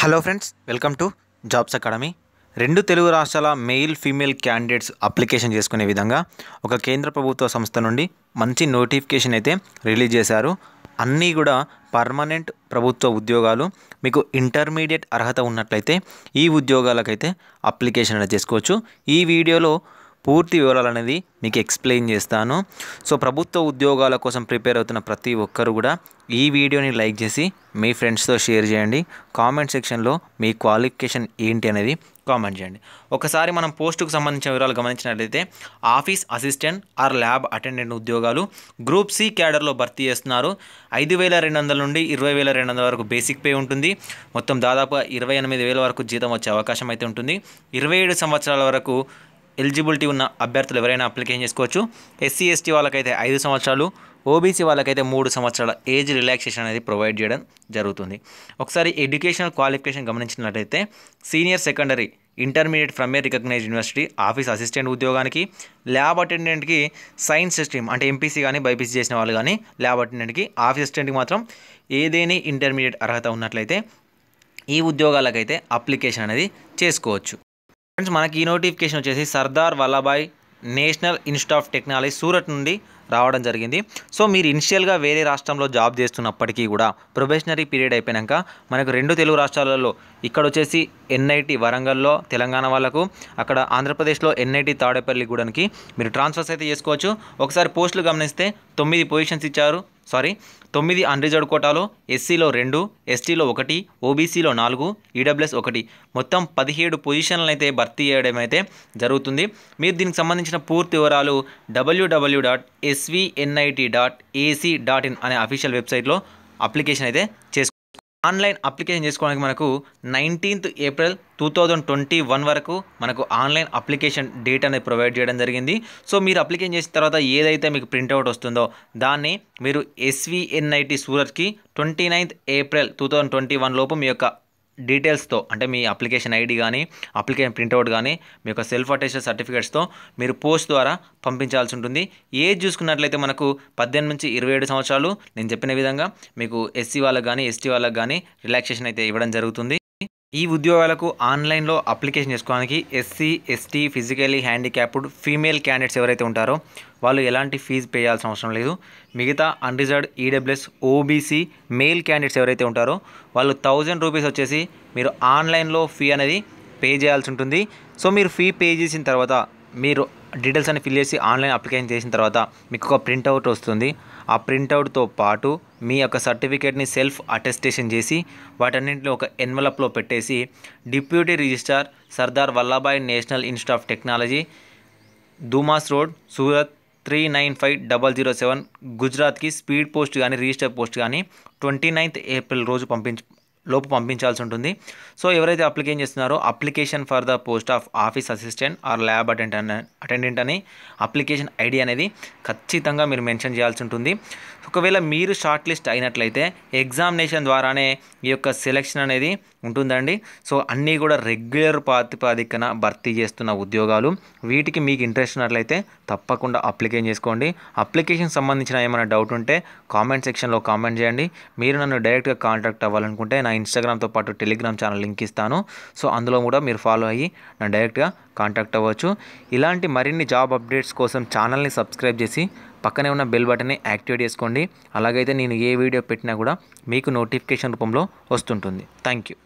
hello friends welcome to jobs academy రెండు తెలుగు రాష్ట్రాల male female candidates application చేసుకునే విధంగా ఒక కేంద్ర ప్రభుత్వ సంస్థ నుండి మంచి నోటిఫికేషన్ అయితే రిలీజ్ చేశారు అన్నీ కూడా పర్మనెంట్ ప్రభుత్వ ఉద్యోగాలు మీకు ఇంటర్మీడియట్ అర్హత ఉన్నట్లయితే ఈ ఉద్యోగాలకైతే అప్లికేషన్ అనేది చేసుకోవచ్చు ఈ వీడియోలో పూర్తి వివరాలు అనేది మీకు ఎక్స్ప్లెయిన్ చేస్తాను సో ప్రభుత్వ ఉద్యోగాల కోసం ప్రిపేర్ అవుతున్న ప్రతి ఒక్కరు కూడా ఈ వీడియోని లైక్ చేసి మీ ఫ్రెండ్స్తో షేర్ చేయండి కామెంట్ సెక్షన్లో మీ క్వాలిఫికేషన్ ఏంటి అనేది కామెంట్ చేయండి ఒకసారి మనం పోస్టుకు సంబంధించిన వివరాలు గమనించినట్లయితే office assistant or lab attendant ఉద్యోగాలు గ్రూప్ సి క్యాడర్లో భర్తీ చేస్తున్నారు ఐదు వేల రెండు వందల నుండి ఇరవై వేల రెండు వందల వరకు బేసిక్ పే ఉంటుంది మొత్తం దాదాపు ఇరవై ఎనిమిది వేల వరకు జీతం వచ్చే అవకాశం అయితే ఉంటుంది ఇరవై ఏడు సంవత్సరాల వరకు ఎలిజిబిలిటీ ఉన్న అభ్యర్థులు ఎవరైనా అప్లికేషన్ చేసుకోవచ్చు ఎస్సీ ఎస్టీ వాళ్ళకైతే ఐదు సంవత్సరాలు ఓబీసీ వాళ్ళకైతే మూడు సంవత్సరాల ఏజ్ రిలాక్సేషన్ అనేది ప్రొవైడ్ చేయడం జరుగుతుంది ఒకసారి ఎడ్యుకేషనల్ క్వాలిఫికేషన్ గమనించినట్లయితే senior secondary intermediate from a recognise university office assistant ఉద్యోగానికి ల్యాబ్ అటెండెంట్కి సైన్స్ స్ట్రీమ్ అంటే ఎంపీసీ కానీ బైపీసీ చేసిన వాళ్ళు కానీ ల్యాబ్ అటెండెంట్కి ఆఫీస్ అసిస్టెంట్కి మాత్రం ఏదేని ఇంటర్మీడియట్ అర్హత ఉన్నట్లయితే ఈ ఉద్యోగాలకైతే అప్లికేషన్ అనేది చేసుకోవచ్చు ఫ్రెండ్స్ మనకి ఈ నోటిఫికేషన్ వచ్చేసి Sardar Vallabhbhai National Institute of Technology Surat నుండి రావడం జరిగింది సో మీరు ఇనిషియల్గా వేరే రాష్ట్రంలో జాబ్ చేస్తున్నప్పటికీ కూడా ప్రొబేషనరీ పీరియడ్ అయిపోయాక మనకు రెండు తెలుగు రాష్ట్రాలలో ఇక్కడ వచ్చేసి ఎన్ఐటి వరంగల్లో తెలంగాణ వాళ్ళకు అక్కడ ఆంధ్రప్రదేశ్లో ఎన్ఐటి తాడేపల్లిగూడెంకి మీరు ట్రాన్స్ఫర్స్ అయితే చేసుకోవచ్చు ఒకసారి పోస్టులు గమనిస్తే తొమ్మిది పొజిషన్స్ ఇచ్చారు సారీ తొమ్మిది అన్రిజర్వ్ కోటాలో ఎస్సీలో రెండు ఎస్టీలో ఒకటి ఓబీసీలో నాలుగు ఈడబ్ల్యూఎస్ e ఒకటి మొత్తం పదిహేడు పొజిషన్లను అయితే భర్తీ చేయడం అయితే జరుగుతుంది మీరు దీనికి సంబంధించిన పూర్తి వివరాలు W W dot SVNIT dot AC dot in అనే అఫీషియల్ వెబ్సైట్లో అప్లికేషన్ అయితే చేసుకో ఆన్లైన్ అప్లికేషన్ చేసుకోవడానికి మనకు nineteenth April two thousand twenty one వరకు మనకు ఆన్లైన్ అప్లికేషన్ డేట్ అనేది ప్రొవైడ్ చేయడం జరిగింది సో మీరు అప్లికేషన్ చేసిన తర్వాత ఏదైతే మీకు ప్రింట్అవుట్ వస్తుందో దాన్ని మీరు ఎస్వీఎన్ఐటి సూరత్కి twenty ninth April two thousand twenty one లోపు మీ యొక్క డీటెయిల్స్తో అంటే మీ అప్లికేషన్ ఐడి కానీ అప్లికేషన్ ప్రింట్అవుట్ కానీ మీ యొక్క సెల్ఫ్ అటెస్టెడ్ సర్టిఫికేట్స్తో మీరు పోస్ట్ ద్వారా పంపించాల్సి ఉంటుంది ఏజ్ చూసుకున్నట్లయితే మనకు పద్దెనిమిది నుంచి ఇరవై ఏడు సంవత్సరాలు నేను చెప్పిన విధంగా మీకు ఎస్సీ వాళ్ళకి కానీ ఎస్టీ వాళ్ళకి కానీ రిలాక్సేషన్ అయితే ఇవ్వడం జరుగుతుంది ఈ ఉద్యోగాలకు ఆన్లైన్లో అప్లికేషన్ చేసుకోవడానికి SC ST physically handicapped female candidates ఎవరైతే ఉంటారో వాళ్ళు ఎలాంటి ఫీజు పే చేయాల్సిన అవసరం లేదు మిగతా unreserved EWS OBC male candidates ఎవరైతే ఉంటారో వాళ్ళు థౌజండ్ రూపీస్ వచ్చేసి మీరు ఆన్లైన్లో ఫీ అనేది పే చేయాల్సి ఉంటుంది సో మీరు ఫీ పే చేసిన తర్వాత మీరు డీటెయిల్స్ అన్ని ఫిల్ చేసి ఆన్లైన్ అప్లికేషన్ చేసిన తర్వాత మీకు ఒక ప్రింట్అవుట్ వస్తుంది ఆ ప్రింట్అవుట్తో పాటు మీ యొక్క సర్టిఫికేట్ని సెల్ఫ్ అటెస్టేషన్ చేసి వాటన్నింటిని ఒక ఎన్వలప్లో పెట్టేసి deputy registrar Sardar Vallabhbhai National Institute of Technology Dumas road Surat three nine five double zero seven గుజరాత్కి స్పీడ్ పోస్ట్ కానీ రిజిస్టర్ పోస్ట్ కానీ ట్వంటీ నైన్త్ ఏప్రిల్ రోజు పంపించి లోపు పంపించాల్సి ఉంటుంది సో ఎవరైతే అప్లికేషన్ చేస్తున్నారో application for the post of office assistant or lab attendant attendant అని అప్లికేషన్ ఐడి అనేది ఖచ్చితంగా మీరు మెన్షన్ చేయాల్సి ఉంటుంది ఒకవేళ మీరు షార్ట్ లిస్ట్ అయినట్లయితే ఎగ్జామినేషన్ ద్వారానే ఈ యొక్క సెలెక్షన్ అనేది ఉంటుందండి సో అన్నీ కూడా రెగ్యులర్ ప్రాతిపాదికన భర్తీ చేస్తున్న ఉద్యోగాలు వీటికి మీకు ఇంట్రెస్ట్ ఉన్నట్లయితే తప్పకుండా అప్లికేషన్ చేసుకోండి అప్లికేషన్ సంబంధించిన ఏమైనా డౌట్ ఉంటే కామెంట్ సెక్షన్లో కామెంట్ చేయండి మీరు నన్ను డైరెక్ట్గా కాంటాక్ట్ అవ్వాలనుకుంటే నా ఇన్స్టాగ్రామ్తో పాటు టెలిగ్రామ్ ఛానల్ లింక్ ఇస్తాను సో అందులో కూడా మీరు ఫాలో అయ్యి నన్ను డైరెక్ట్గా కాంటాక్ట్ అవ్వచ్చు ఇలాంటి మరిన్ని జాబ్ అప్డేట్స్ కోసం ఛానల్ని సబ్స్క్రైబ్ చేసి పక్కనే ఉన్న బెల్ బటన్ని యాక్టివేట్ చేసుకోండి అలాగైతే నేను ఏ వీడియో పెట్టినా కూడా మీకు నోటిఫికేషన్ రూపంలో వస్తుంటుంది థ్యాంక్ యూ